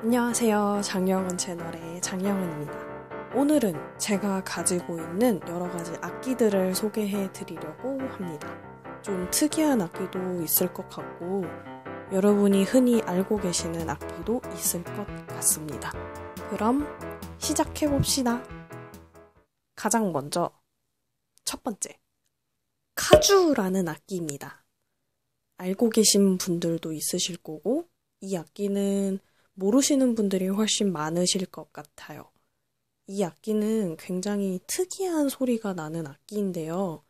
안녕하세요. 장영은 채널의 장영은입니다. 오늘은 제가 가지고 있는 여러 가지 악기들을 소개해 드리려고 합니다. 좀 특이한 악기도 있을 것 같고, 여러분이 흔히 알고 계시는 악기도 있을 것 같습니다. 그럼 시작해 봅시다. 가장 먼저, 첫 번째. 카주라는 악기입니다. 알고 계신 분들도 있으실 거고, 이 악기는 모르시는 분들이 훨씬 많으실 것 같아요. 이 악기는 굉장히 특이한 소리가 나는 악기인데요.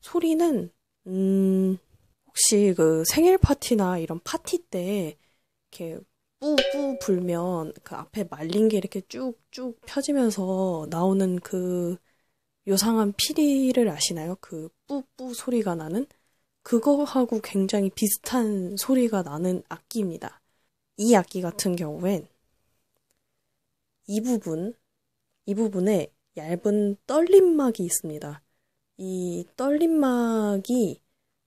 소리는, 음, 혹시 그 생일 파티나 이런 파티 때 이렇게 뿌뿌 불면 그 앞에 말린 게 이렇게 쭉쭉 펴지면서 나오는 그 요상한 피리를 아시나요? 그 뿌뿌 소리가 나는? 그거하고 굉장히 비슷한 소리가 나는 악기입니다. 이 악기 같은 경우엔 이 부분, 이 부분에 얇은 떨림막이 있습니다. 이 떨림막이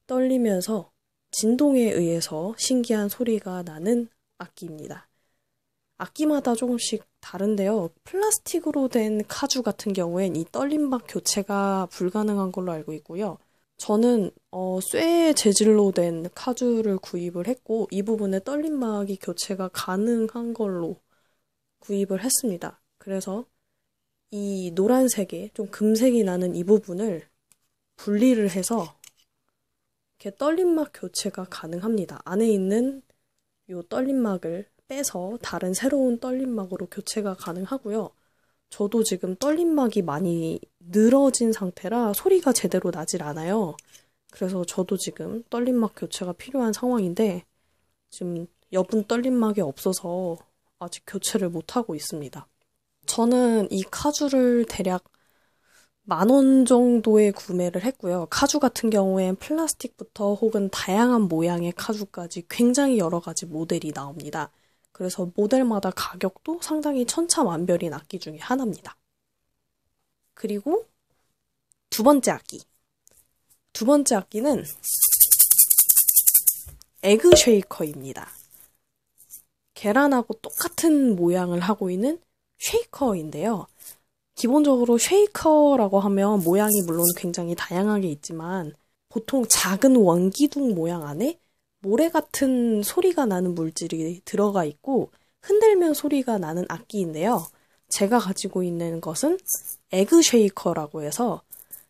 떨리면서 진동에 의해서 신기한 소리가 나는 악기입니다. 악기마다 조금씩 다른데요. 플라스틱으로 된 카주 같은 경우엔 이 떨림막 교체가 불가능한 걸로 알고 있고요. 저는 어, 쇠의 재질로 된 카주를 구입을 했고 이 부분에 떨림막이 교체가 가능한 걸로 구입을 했습니다. 그래서 이 노란색에 좀 금색이 나는 이 부분을 분리를 해서 이렇게 떨림막 교체가 가능합니다. 안에 있는 이 떨림막을 빼서 다른 새로운 떨림막으로 교체가 가능하고요. 저도 지금 떨림막이 많이 늘어진 상태라 소리가 제대로 나질 않아요. 그래서 저도 지금 떨림막 교체가 필요한 상황인데 지금 여분 떨림막이 없어서 아직 교체를 못하고 있습니다. 저는 이 카주를 대략 만 원 정도에 구매를 했고요. 카주 같은 경우엔 플라스틱부터 혹은 다양한 모양의 카주까지 굉장히 여러 가지 모델이 나옵니다. 그래서 모델마다 가격도 상당히 천차만별인 악기 중에 하나입니다. 그리고 두 번째 악기. 두 번째 악기는 에그 쉐이커입니다. 계란하고 똑같은 모양을 하고 있는 쉐이커인데요. 기본적으로 쉐이커라고 하면 모양이 물론 굉장히 다양하게 있지만 보통 작은 원기둥 모양 안에 모래 같은 소리가 나는 물질이 들어가 있고 흔들면 소리가 나는 악기인데요. 제가 가지고 있는 것은 에그 쉐이커라고 해서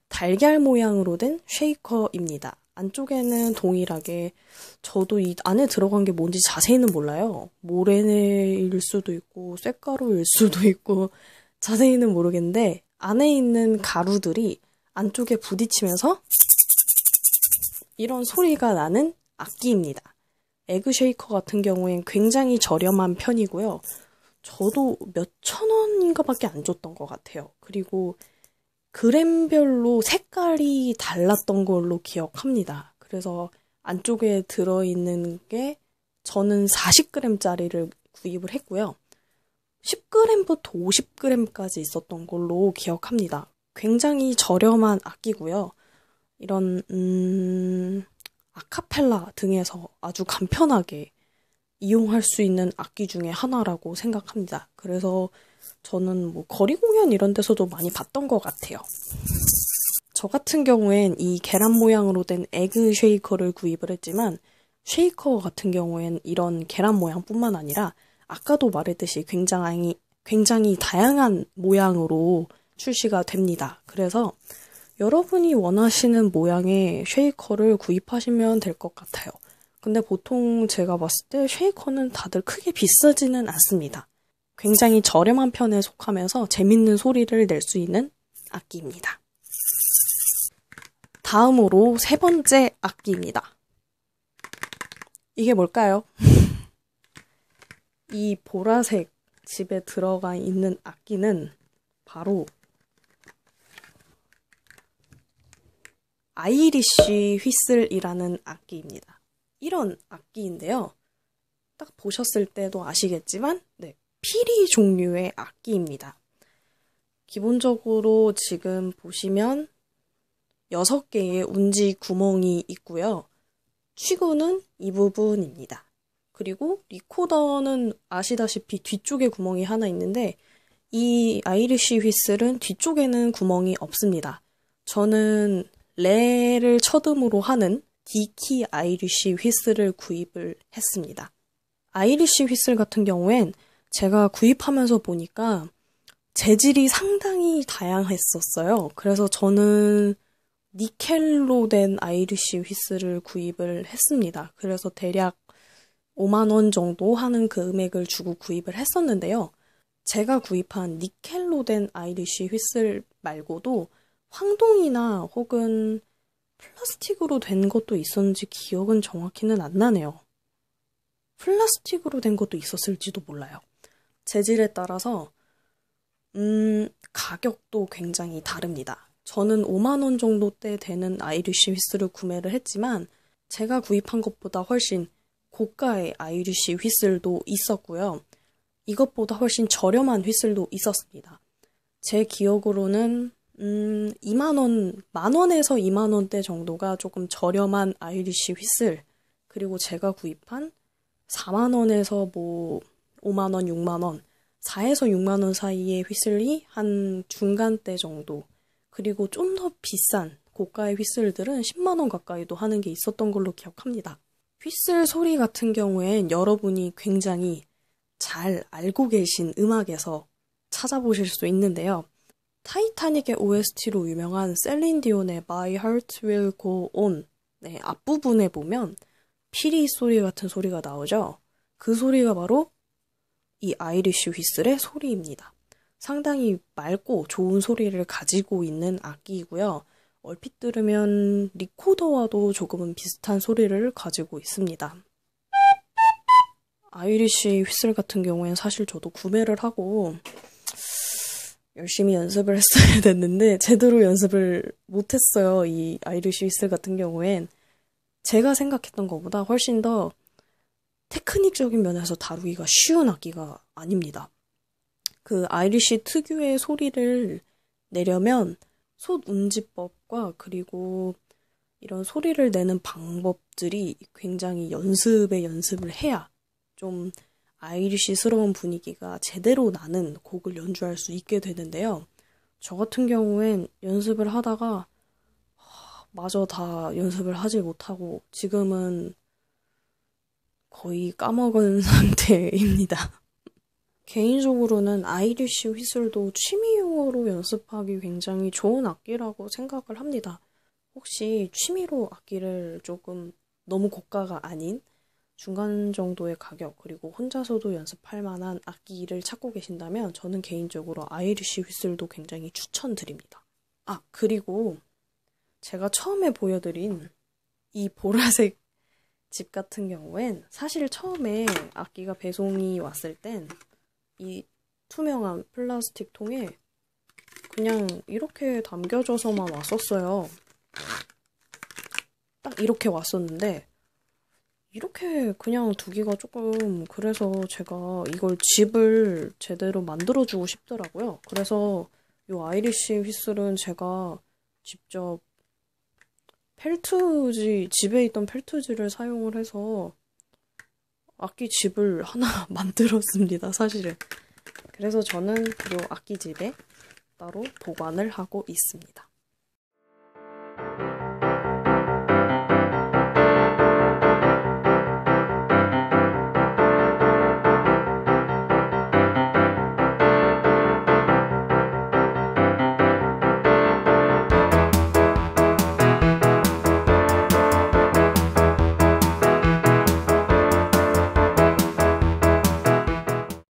달걀 모양으로 된 쉐이커입니다. 안쪽에는 동일하게 저도 이 안에 들어간 게 뭔지 자세히는 몰라요. 모래일 수도 있고 쇳가루일 수도 있고 자세히는 모르겠는데 안에 있는 가루들이 안쪽에 부딪히면서 이런 소리가 나는 악기입니다. 에그쉐이커 같은 경우엔 굉장히 저렴한 편이고요. 저도 몇 천 원인가 밖에 안 줬던 것 같아요. 그리고 그램별로 색깔이 달랐던 걸로 기억합니다. 그래서 안쪽에 들어있는 게 저는 40g짜리를 구입을 했고요. 10g부터 50g까지 있었던 걸로 기억합니다. 굉장히 저렴한 악기고요. 이런 음... 아카펠라 등에서 아주 간편하게 이용할 수 있는 악기 중에 하나라고 생각합니다. 그래서 저는 뭐 거리 공연 이런 데서도 많이 봤던 것 같아요. 저 같은 경우엔 이 계란 모양으로 된 에그 쉐이커를 구입을 했지만 쉐이커 같은 경우엔 이런 계란 모양뿐만 아니라 아까도 말했듯이 굉장히 굉장히 다양한 모양으로 출시가 됩니다. 그래서 여러분이 원하시는 모양의 쉐이커를 구입하시면 될 것 같아요. 근데 보통 제가 봤을 때 쉐이커는 다들 크게 비싸지는 않습니다. 굉장히 저렴한 편에 속하면서 재밌는 소리를 낼 수 있는 악기입니다. 다음으로 세 번째 악기입니다. 이게 뭘까요? 이 보라색 집에 들어가 있는 악기는 바로 아이리쉬 휘슬이라는 악기입니다. 이런 악기인데요. 딱 보셨을 때도 아시겠지만, 네, 피리 종류의 악기입니다. 기본적으로 지금 보시면 6개의 운지 구멍이 있고요. 취구는이 부분입니다. 그리고 리코더는 아시다시피 뒤쪽에 구멍이 하나 있는데 이 아이리쉬 휘슬은 뒤쪽에는 구멍이 없습니다. 저는 레를 첫음으로 하는 디키 아이리쉬 휘슬을 구입을 했습니다. 아이리쉬 휘슬 같은 경우엔 제가 구입하면서 보니까 재질이 상당히 다양했었어요. 그래서 저는 니켈로 된 아이리쉬 휘슬을 구입을 했습니다. 그래서 대략 5만원 정도 하는 그 금액을 주고 구입을 했었는데요. 제가 구입한 니켈로 된 아이리쉬 휘슬 말고도 황동이나 혹은 플라스틱으로 된 것도 있었는지 기억은 정확히는 안 나네요. 플라스틱으로 된 것도 있었을지도 몰라요. 재질에 따라서, 음, 가격도 굉장히 다릅니다. 저는 5만원 정도대 되는 아이리쉬 휘스를 구매를 했지만, 제가 구입한 것보다 훨씬 고가의 아이리쉬 휘슬도 있었고요. 이것보다 훨씬 저렴한 휘슬도 있었습니다. 제 기억으로는 음, 2만원, 만원에서 2만원대 정도가 조금 저렴한 아이리쉬 휘슬. 그리고 제가 구입한 4만원에서 뭐 5만원, 6만원, 4에서 6만원 사이의 휘슬이 한 중간대 정도. 그리고 좀 더 비싼 고가의 휘슬들은 10만원 가까이도 하는 게 있었던 걸로 기억합니다. 휘슬 소리 같은 경우엔 여러분이 굉장히 잘 알고 계신 음악에서 찾아보실 수 있는데요. 타이타닉의 OST로 유명한 셀린 디온의 My Heart Will Go On 네, 앞부분에 보면 피리 소리 같은 소리가 나오죠. 그 소리가 바로 이 아이리쉬 휘슬의 소리입니다. 상당히 맑고 좋은 소리를 가지고 있는 악기이고요. 얼핏 들으면 리코더와도 조금은 비슷한 소리를 가지고 있습니다. 아이리쉬 휘슬 같은 경우엔 사실 저도 구매를 하고 열심히 연습을 했어야 됐는데 제대로 연습을 못했어요. 이 아이리쉬 위슬 같은 경우엔 제가 생각했던 것보다 훨씬 더 테크닉적인 면에서 다루기가 쉬운 악기가 아닙니다. 그 아이리쉬 특유의 소리를 내려면 솥 운지법과 그리고 이런 소리를 내는 방법들이 굉장히 연습에 연습을 해야 좀 아이리시스러운 분위기가 제대로 나는 곡을 연주할 수 있게 되는데요. 저 같은 경우엔 연습을 하다가 마저 다 연습을 하지 못하고 지금은 거의 까먹은 상태입니다. 개인적으로는 아이리쉬 휘슬도 취미용어로 연습하기 굉장히 좋은 악기라고 생각을 합니다. 혹시 취미로 악기를 조금 너무 고가가 아닌 중간 정도의 가격 그리고 혼자서도 연습할 만한 악기를 찾고 계신다면 저는 개인적으로 아이리쉬 휘슬도 굉장히 추천드립니다. 아 그리고 제가 처음에 보여드린 이 보라색 집 같은 경우엔 사실 처음에 악기가 배송이 왔을 땐 이 투명한 플라스틱 통에 그냥 이렇게 담겨져서만 왔었어요. 딱 이렇게 왔었는데 이렇게 그냥 두기가 조금 그래서 제가 이걸 집을 제대로 만들어주고 싶더라고요. 그래서 이 아이리쉬 휘슬은 제가 직접 펠트지, 집에 있던 펠트지를 사용을 해서 악기 집을 하나 만들었습니다, 사실은. 그래서 저는 이 악기 집에 따로 보관을 하고 있습니다.